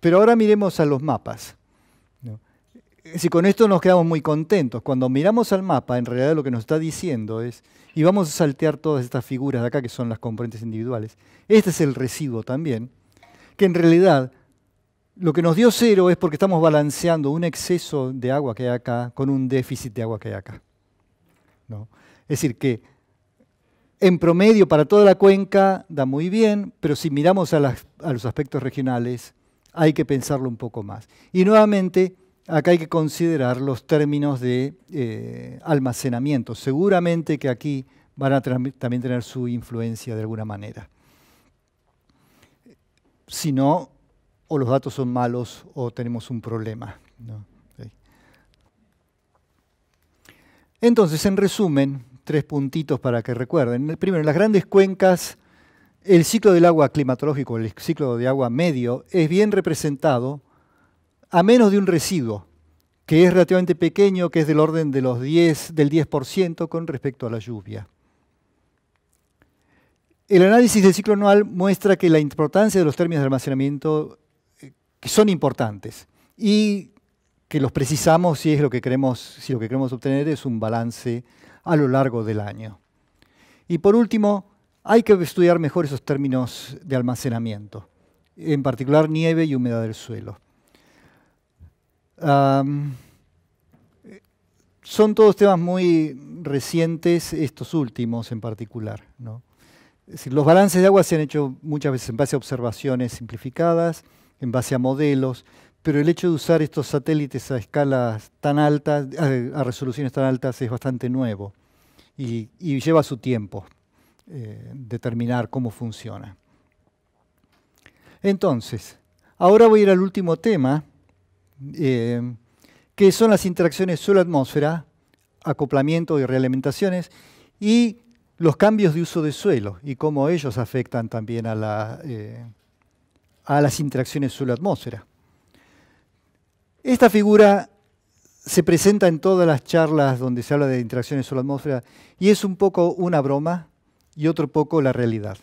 Pero ahora miremos a los mapas si con esto nos quedamos muy contentos. Cuando miramos al mapa, en realidad lo que nos está diciendo es, y vamos a saltear todas estas figuras de acá que son las componentes individuales, este es el residuo también, que en realidad lo que nos dio cero es porque estamos balanceando un exceso de agua que hay acá con un déficit de agua que hay acá. ¿No? Es decir, que en promedio para toda la cuenca da muy bien, pero si miramos a, a los aspectos regionales hay que pensarlo un poco más. Y nuevamente, acá hay que considerar los términos de eh, almacenamiento. Seguramente que aquí van a también tener su influencia de alguna manera. Si no, o los datos son malos o tenemos un problema. Entonces, en resumen, tres puntitos para que recuerden. Primero, en las grandes cuencas, el ciclo del agua climatológico, el ciclo de agua medio, es bien representado a menos de un residuo, que es relativamente pequeño, que es del orden de los del 10% con respecto a la lluvia. El análisis del ciclo anual muestra que la importancia de los términos de almacenamiento eh, son importantes y que los precisamos si, es lo que queremos, si lo que queremos obtener es un balance a lo largo del año. Y por último, hay que estudiar mejor esos términos de almacenamiento, en particular nieve y humedad del suelo son todos temas muy recientes, estos últimos en particular. los balances de agua se han hecho muchas veces en base a observaciones simplificadas, en base a modelos, pero el hecho de usar estos satélites a escalas tan altas, a, resoluciones tan altas, es bastante nuevo y, lleva su tiempo eh, determinar cómo funciona. Entonces, ahora voy a ir al último tema, eh, que son las interacciones suelo-atmósfera, acoplamiento y realimentaciones, y los cambios de uso de suelo y cómo ellos afectan también a, eh, las interacciones suelo-atmósfera. Esta figura se presenta en todas las charlas donde se habla de interacciones suelo-atmósfera y es un poco una broma y otro poco la realidad.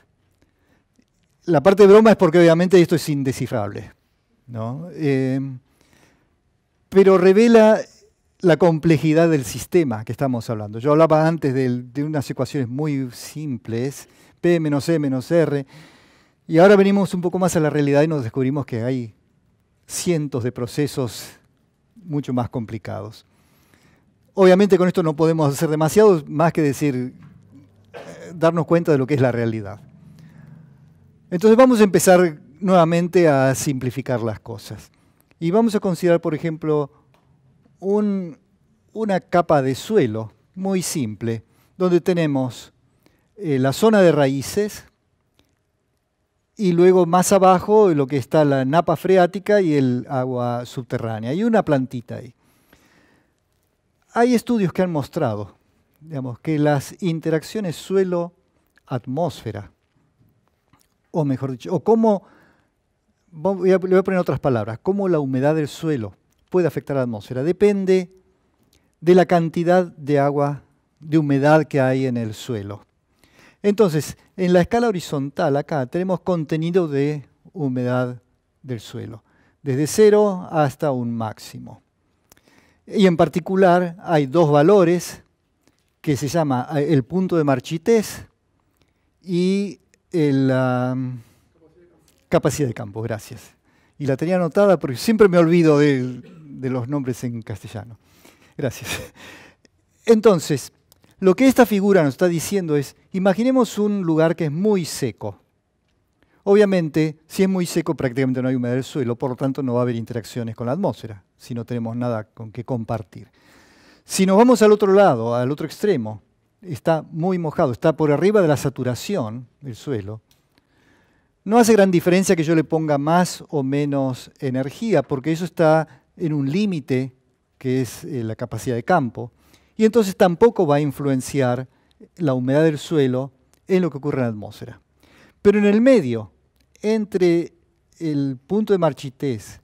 La parte de broma es porque obviamente esto es indescifrable. ¿no? Eh, pero revela la complejidad del sistema que estamos hablando. Yo hablaba antes de, unas ecuaciones muy simples, P menos E menos R, y ahora venimos un poco más a la realidad y nos descubrimos que hay cientos de procesos mucho más complicados. Obviamente con esto no podemos hacer demasiado más que decir, eh, darnos cuenta de lo que es la realidad. Entonces vamos a empezar nuevamente a simplificar las cosas. Y vamos a considerar, por ejemplo, una capa de suelo muy simple, donde tenemos eh, la zona de raíces y luego más abajo lo que está la napa freática y el agua subterránea. Hay una plantita ahí. Hay estudios que han mostrado digamos, que las interacciones suelo-atmósfera, o mejor dicho, o cómo le voy a poner otras palabras, cómo la humedad del suelo puede afectar la atmósfera. Depende de la cantidad de agua, de humedad que hay en el suelo. Entonces, en la escala horizontal acá tenemos contenido de humedad del suelo, desde cero hasta un máximo. Y en particular hay dos valores que se llama el punto de marchitez y el... Capacidad de campo, gracias. Y la tenía anotada porque siempre me olvido de, los nombres en castellano. Gracias. Entonces, lo que esta figura nos está diciendo es, imaginemos un lugar que es muy seco. Obviamente, si es muy seco, prácticamente no hay humedad del suelo, por lo tanto no va a haber interacciones con la atmósfera, si no tenemos nada con qué compartir. Si nos vamos al otro lado, al otro extremo, está muy mojado, está por arriba de la saturación del suelo, no hace gran diferencia que yo le ponga más o menos energía, porque eso está en un límite que es eh, la capacidad de campo. Y entonces tampoco va a influenciar la humedad del suelo en lo que ocurre en la atmósfera. Pero en el medio, entre el punto de marchitez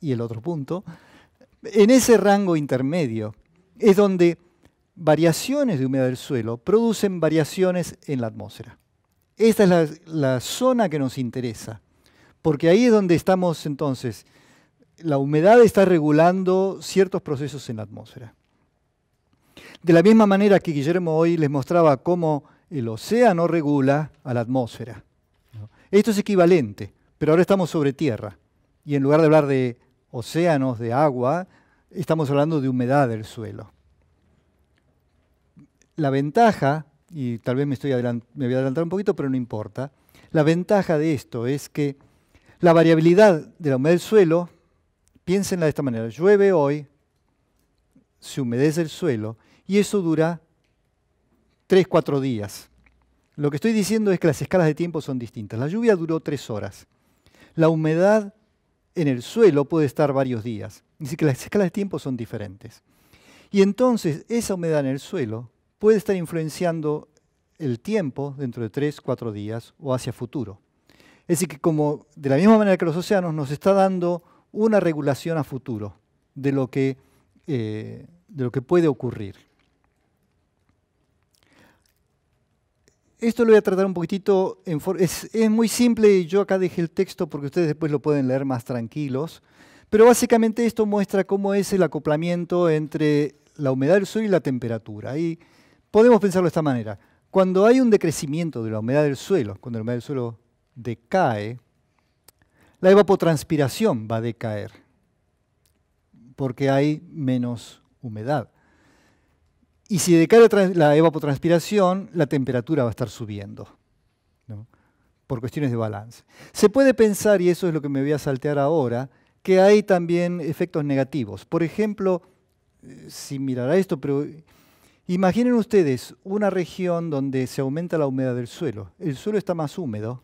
y el otro punto, en ese rango intermedio es donde variaciones de humedad del suelo producen variaciones en la atmósfera. Esta es la, zona que nos interesa, porque ahí es donde estamos entonces. La humedad está regulando ciertos procesos en la atmósfera. De la misma manera que Guillermo hoy les mostraba cómo el océano regula a la atmósfera. Esto es equivalente, pero ahora estamos sobre tierra. Y en lugar de hablar de océanos, de agua, estamos hablando de humedad del suelo. La ventaja y tal vez me, estoy me voy a adelantar un poquito, pero no importa. La ventaja de esto es que la variabilidad de la humedad del suelo, piénsenla de esta manera, llueve hoy, se humedece el suelo y eso dura 3, 4 días. Lo que estoy diciendo es que las escalas de tiempo son distintas. La lluvia duró 3 horas. La humedad en el suelo puede estar varios días. así que las escalas de tiempo son diferentes. Y entonces esa humedad en el suelo puede estar influenciando el tiempo dentro de tres, cuatro días o hacia futuro. Es decir, que como de la misma manera que los océanos nos está dando una regulación a futuro de lo que, eh, de lo que puede ocurrir. Esto lo voy a tratar un poquitito, en es, es muy simple y yo acá dejé el texto porque ustedes después lo pueden leer más tranquilos, pero básicamente esto muestra cómo es el acoplamiento entre la humedad del suelo y la temperatura podemos pensarlo de esta manera. Cuando hay un decrecimiento de la humedad del suelo, cuando la humedad del suelo decae, la evapotranspiración va a decaer porque hay menos humedad. Y si decae la evapotranspiración, la temperatura va a estar subiendo, por cuestiones de balance. Se puede pensar, y eso es lo que me voy a saltear ahora, que hay también efectos negativos. Por ejemplo, eh, si a esto, pero Imaginen ustedes una región donde se aumenta la humedad del suelo. El suelo está más húmedo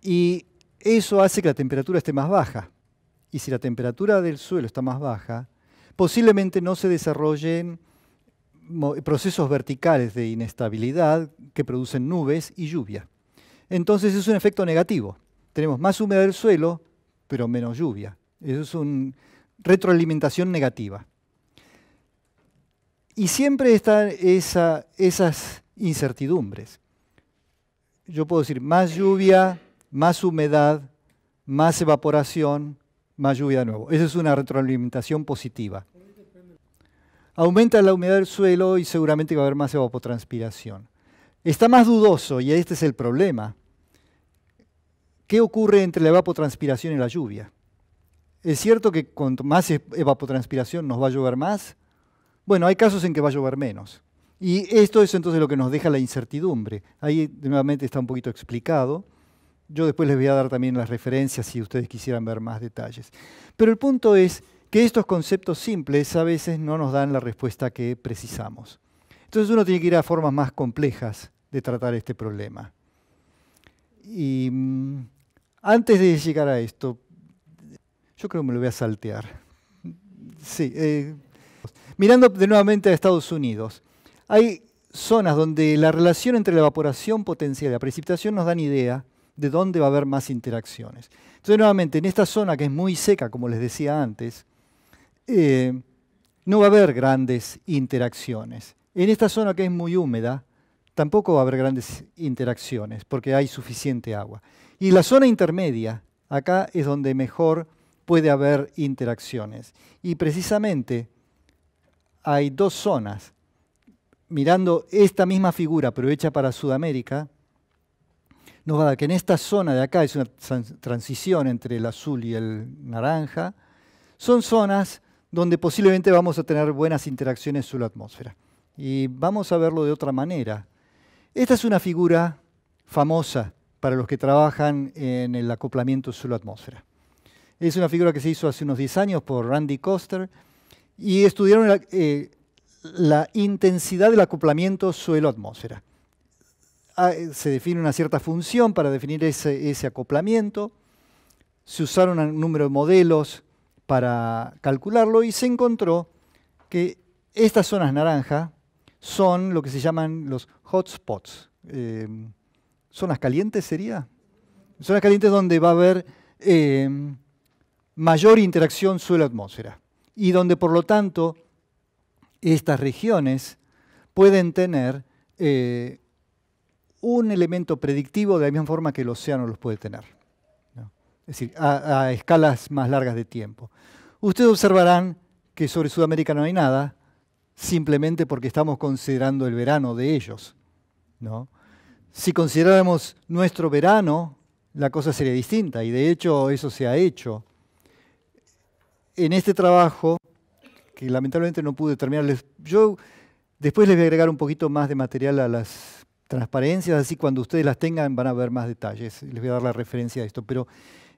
y eso hace que la temperatura esté más baja. Y si la temperatura del suelo está más baja, posiblemente no se desarrollen procesos verticales de inestabilidad que producen nubes y lluvia. Entonces es un efecto negativo. Tenemos más humedad del suelo, pero menos lluvia. Eso es una retroalimentación negativa. Y siempre están esas incertidumbres. Yo puedo decir más lluvia, más humedad, más evaporación, más lluvia de nuevo. Esa es una retroalimentación positiva. Aumenta la humedad del suelo y seguramente va a haber más evapotranspiración. Está más dudoso, y este es el problema. ¿Qué ocurre entre la evapotranspiración y la lluvia? ¿Es cierto que cuanto más e-, evapotranspiración nos va a llover más? Bueno, hay casos en que va a llover menos. Y esto es entonces lo que nos deja la incertidumbre. Ahí nuevamente está un poquito explicado. Yo después les voy a dar también las referencias si ustedes quisieran ver más detalles. Pero el punto es que estos conceptos simples a veces no nos dan la respuesta que precisamos. Entonces uno tiene que ir a formas más complejas de tratar este problema. Y mm, antes de llegar a esto, yo creo que me lo voy a saltear. Sí, eh, Mirando de nuevamente a Estados Unidos, hay zonas donde la relación entre la evaporación potencial y la precipitación nos dan idea de dónde va a haber más interacciones. Entonces, nuevamente, en esta zona que es muy seca, como les decía antes, eh, no va a haber grandes interacciones. En esta zona que es muy húmeda, tampoco va a haber grandes interacciones, porque hay suficiente agua. Y la zona intermedia, acá es donde mejor puede haber interacciones. Y precisamente hay dos zonas. Mirando esta misma figura, pero hecha para Sudamérica, nos va a dar que en esta zona de acá, es una transición entre el azul y el naranja, son zonas donde posiblemente vamos a tener buenas interacciones sobre la atmósfera. Y vamos a verlo de otra manera. Esta es una figura famosa para los que trabajan en el acoplamiento suelo la atmósfera. Es una figura que se hizo hace unos 10 años por Randy Coster y estudiaron eh, la, intensidad del acoplamiento suelo-atmósfera. Ah, eh, se define una cierta función para definir ese, acoplamiento, se usaron un número de modelos para calcularlo y se encontró que estas zonas naranjas son lo que se llaman los hotspots. Eh, ¿Zonas calientes sería? Zonas calientes donde va a haber mayor interacción suelo-atmósfera y donde por lo tanto estas regiones pueden tener eh, un elemento predictivo de la misma forma que el océano los puede tener, es decir, a, escalas más largas de tiempo. Ustedes observarán que sobre Sudamérica no hay nada, simplemente porque estamos considerando el verano de ellos. Si consideráramos nuestro verano, la cosa sería distinta, y de hecho eso se ha hecho en este trabajo, que lamentablemente no pude terminarles, yo después les voy a agregar un poquito más de material a las transparencias, así cuando ustedes las tengan van a ver más detalles, les voy a dar la referencia a esto, pero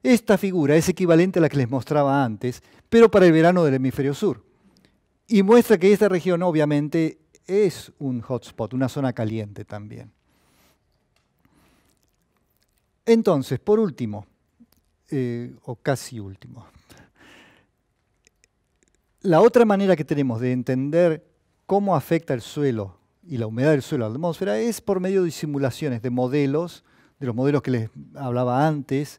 esta figura es equivalente a la que les mostraba antes, pero para el verano del hemisferio sur. Y muestra que esta región obviamente es un hotspot, una zona caliente también. Entonces, por último, eh, o casi último, la otra manera que tenemos de entender cómo afecta el suelo y la humedad del suelo a la atmósfera es por medio de simulaciones de modelos, de los modelos que les hablaba antes,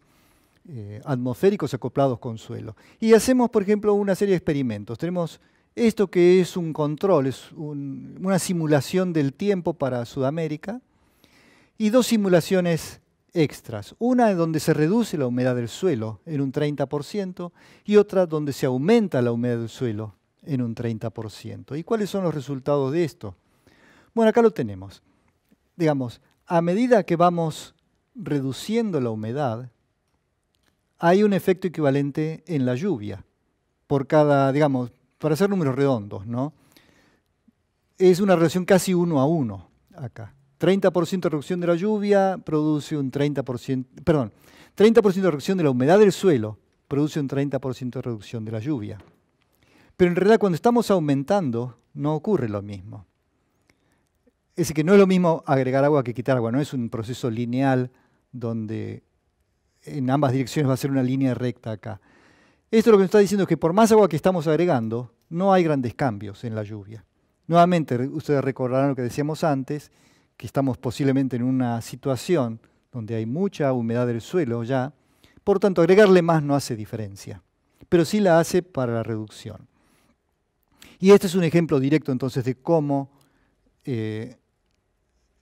eh, atmosféricos acoplados con suelo. Y hacemos, por ejemplo, una serie de experimentos. Tenemos esto que es un control, es una simulación del tiempo para Sudamérica, y dos simulaciones extras. Una donde se reduce la humedad del suelo en un 30% y otra donde se aumenta la humedad del suelo en un 30%. ¿Y cuáles son los resultados de esto? Bueno, acá lo tenemos. Digamos, a medida que vamos reduciendo la humedad, hay un efecto equivalente en la lluvia. Por cada, digamos, para hacer números redondos, ¿no? Es una relación casi uno a uno acá. 30% de reducción de la lluvia produce un 30%, perdón, 30% de reducción de la humedad del suelo produce un 30% de reducción de la lluvia. Pero en realidad cuando estamos aumentando no ocurre lo mismo. Es decir, que no es lo mismo agregar agua que quitar agua, no es un proceso lineal donde en ambas direcciones va a ser una línea recta acá. Esto lo que nos está diciendo es que por más agua que estamos agregando, no hay grandes cambios en la lluvia. Nuevamente, ustedes recordarán lo que decíamos antes, que estamos posiblemente en una situación donde hay mucha humedad del suelo ya, por tanto agregarle más no hace diferencia, pero sí la hace para la reducción. Y este es un ejemplo directo entonces de cómo eh,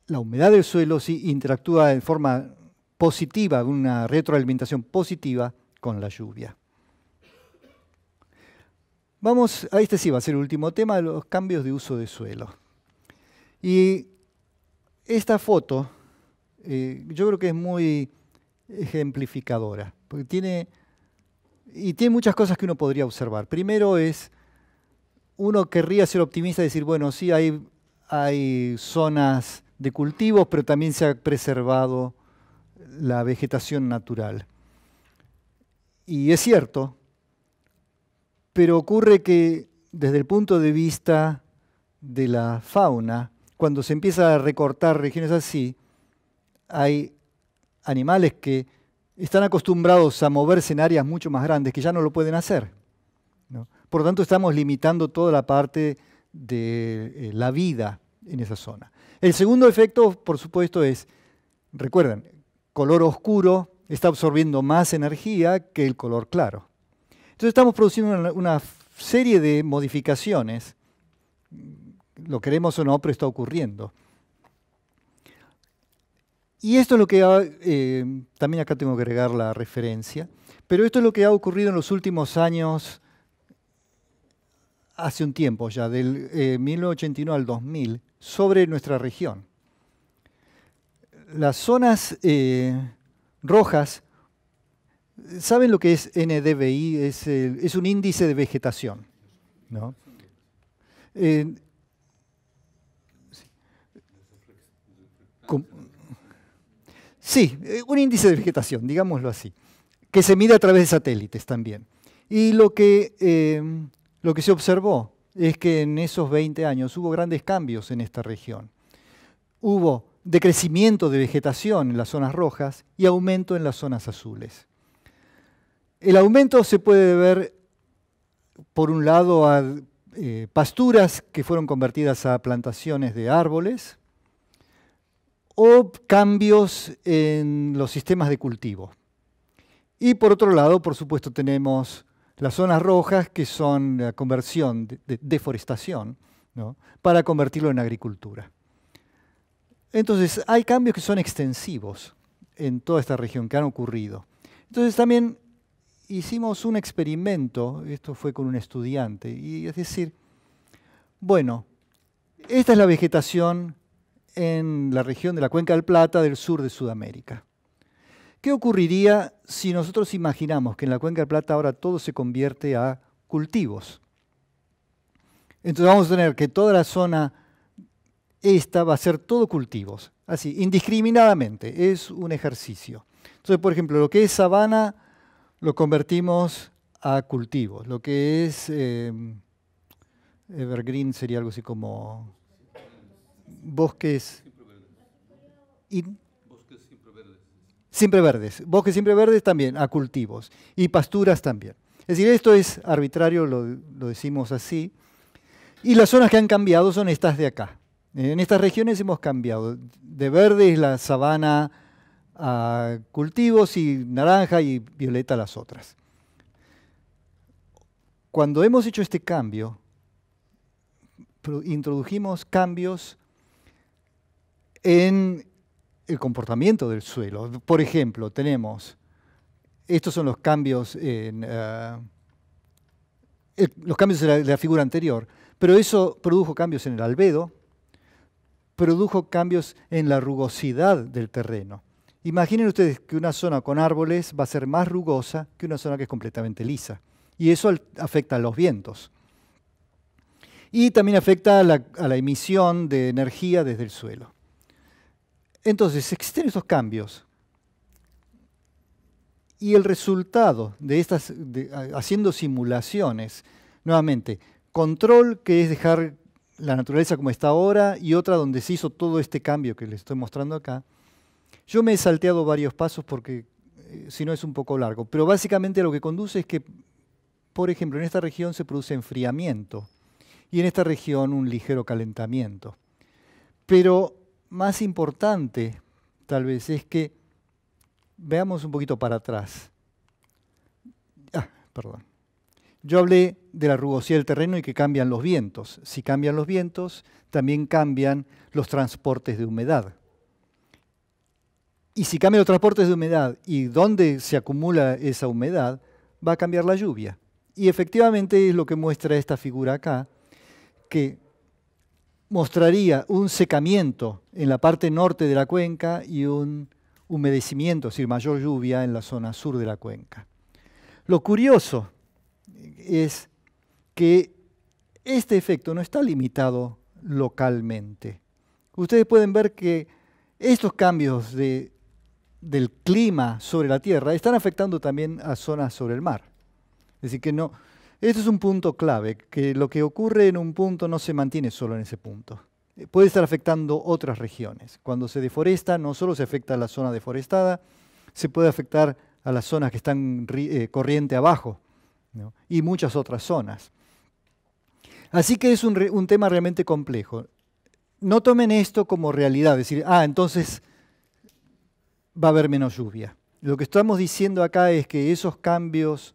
la humedad del suelo sí interactúa en forma positiva, una retroalimentación positiva con la lluvia. Vamos, a este sí va a ser el último tema, los cambios de uso de suelo. Y esta foto eh, yo creo que es muy ejemplificadora, porque tiene, y tiene muchas cosas que uno podría observar. Primero es, uno querría ser optimista y decir, bueno, sí, hay, hay zonas de cultivos, pero también se ha preservado la vegetación natural. Y es cierto, pero ocurre que desde el punto de vista de la fauna, cuando se empieza a recortar regiones así, hay animales que están acostumbrados a moverse en áreas mucho más grandes que ya no lo pueden hacer. Por lo tanto, estamos limitando toda la parte de eh, la vida en esa zona. El segundo efecto, por supuesto, es, recuerden, color oscuro está absorbiendo más energía que el color claro. Entonces estamos produciendo una serie de modificaciones lo queremos o no, pero está ocurriendo. Y esto es lo que ha, eh, también acá tengo que agregar la referencia, pero esto es lo que ha ocurrido en los últimos años, hace un tiempo ya, del 1981 eh, al 2000, sobre nuestra región. Las zonas eh, rojas, ¿saben lo que es NDVI? Es, un índice de vegetación. ¿no? sí, eh, un índice de vegetación, digámoslo así, que se mide a través de satélites también. Y lo que, eh, lo que se observó es que en esos 20 años hubo grandes cambios en esta región. Hubo decrecimiento de vegetación en las zonas rojas y aumento en las zonas azules. El aumento se puede ver, por un lado, a eh, pasturas que fueron convertidas a plantaciones de árboles, o cambios en los sistemas de cultivo. Y por otro lado, por supuesto, tenemos las zonas rojas, que son la conversión de, deforestación, ¿no? para convertirlo en agricultura. Entonces, hay cambios que son extensivos en toda esta región, que han ocurrido. Entonces, también hicimos un experimento, esto fue con un estudiante, y es decir, bueno, esta es la vegetación en la región de la Cuenca del Plata del sur de Sudamérica. ¿Qué ocurriría si nosotros imaginamos que en la Cuenca del Plata ahora todo se convierte a cultivos? Entonces vamos a tener que toda la zona esta va a ser todo cultivos, así, indiscriminadamente, es un ejercicio. Entonces, por ejemplo, lo que es sabana lo convertimos a cultivos, lo que es eh, evergreen sería algo así como bosques... siempre verdes. Bosques siempre verdes también, a cultivos. Y pasturas también. Es decir, esto es arbitrario, lo, lo decimos así. Y las zonas que han cambiado son estas de acá. En estas regiones hemos cambiado. De verde es la sabana a cultivos y naranja y violeta las otras. Cuando hemos hecho este cambio, introdujimos cambios en el comportamiento del suelo. Por ejemplo, tenemos, estos son los cambios en, eh, los cambios de la, figura anterior, pero eso produjo cambios en el albedo, produjo cambios en la rugosidad del terreno. Imaginen ustedes que una zona con árboles va a ser más rugosa que una zona que es completamente lisa. Y eso afecta a los vientos. Y también afecta a la emisión de energía desde el suelo. Entonces, existen esos cambios. Y el resultado de estas, haciendo simulaciones, nuevamente, control que es dejar la naturaleza como está ahora y otra donde se hizo todo este cambio que les estoy mostrando acá. Yo me he salteado varios pasos porque eh, si no es un poco largo, pero básicamente lo que conduce es que, por ejemplo, en esta región se produce enfriamiento y en esta región un ligero calentamiento. Pero más importante, tal vez, es que veamos un poquito para atrás. Ah, perdón. Yo hablé de la rugosidad del terreno y que cambian los vientos. Si cambian los vientos, también cambian los transportes de humedad. Y si cambian los transportes de humedad y dónde se acumula esa humedad, va a cambiar la lluvia. Y efectivamente es lo que muestra esta figura acá, que mostraría un secamiento en la parte norte de la cuenca y un humedecimiento, es decir, mayor lluvia en la zona sur de la cuenca. Lo curioso es que este efecto no está limitado localmente. Ustedes pueden ver que estos cambios del clima sobre la Tierra están afectando también a zonas sobre el mar. Es decir, que no, este es un punto clave, que lo que ocurre en un punto no se mantiene solo en ese punto. Eh, puede estar afectando otras regiones. Cuando se deforesta, no solo se afecta a la zona deforestada, se puede afectar a las zonas que están eh, corriente abajo y muchas otras zonas. Así que es un, un tema realmente complejo. No tomen esto como realidad, decir, ah, entonces va a haber menos lluvia. Lo que estamos diciendo acá es que esos cambios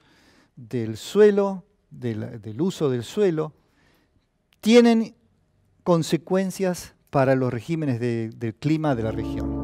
del suelo del, uso del suelo tienen consecuencias para los regímenes del clima de la región.